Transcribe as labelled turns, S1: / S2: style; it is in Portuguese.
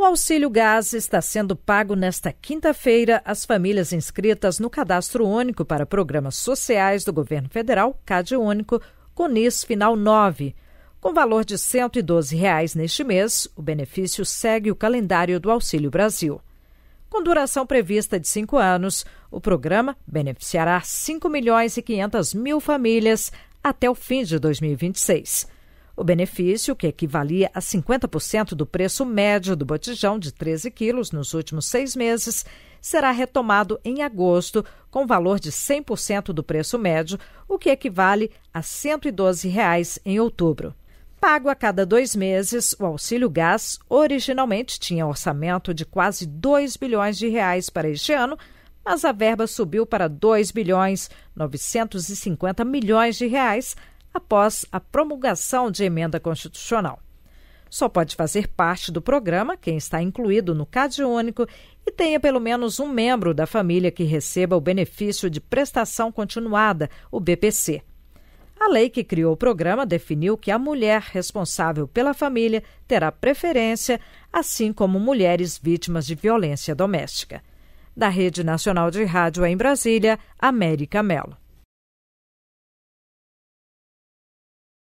S1: O auxílio gás está sendo pago nesta quinta-feira às famílias inscritas no Cadastro Único para Programas Sociais do Governo Federal, CAD Único, CONIS Final 9. Com valor de R$ 112,00 reais neste mês, o benefício segue o calendário do Auxílio Brasil. Com duração prevista de cinco anos, o programa beneficiará 5 milhões e 500 mil famílias até o fim de 2026. O benefício, que equivalia a 50% do preço médio do botijão de 13 quilos nos últimos seis meses, será retomado em agosto, com valor de 100% do preço médio, o que equivale a R$ 112 reais em outubro. Pago a cada dois meses, o auxílio gás originalmente tinha orçamento de quase 2 bilhões de reais para este ano, mas a verba subiu para 2 bilhões 950 milhões de reais após a promulgação de emenda constitucional. Só pode fazer parte do programa quem está incluído no CAD único e tenha pelo menos um membro da família que receba o benefício de prestação continuada, o BPC. A lei que criou o programa definiu que a mulher responsável pela família terá preferência, assim como mulheres vítimas de violência doméstica. Da Rede Nacional de Rádio em Brasília, América Mello.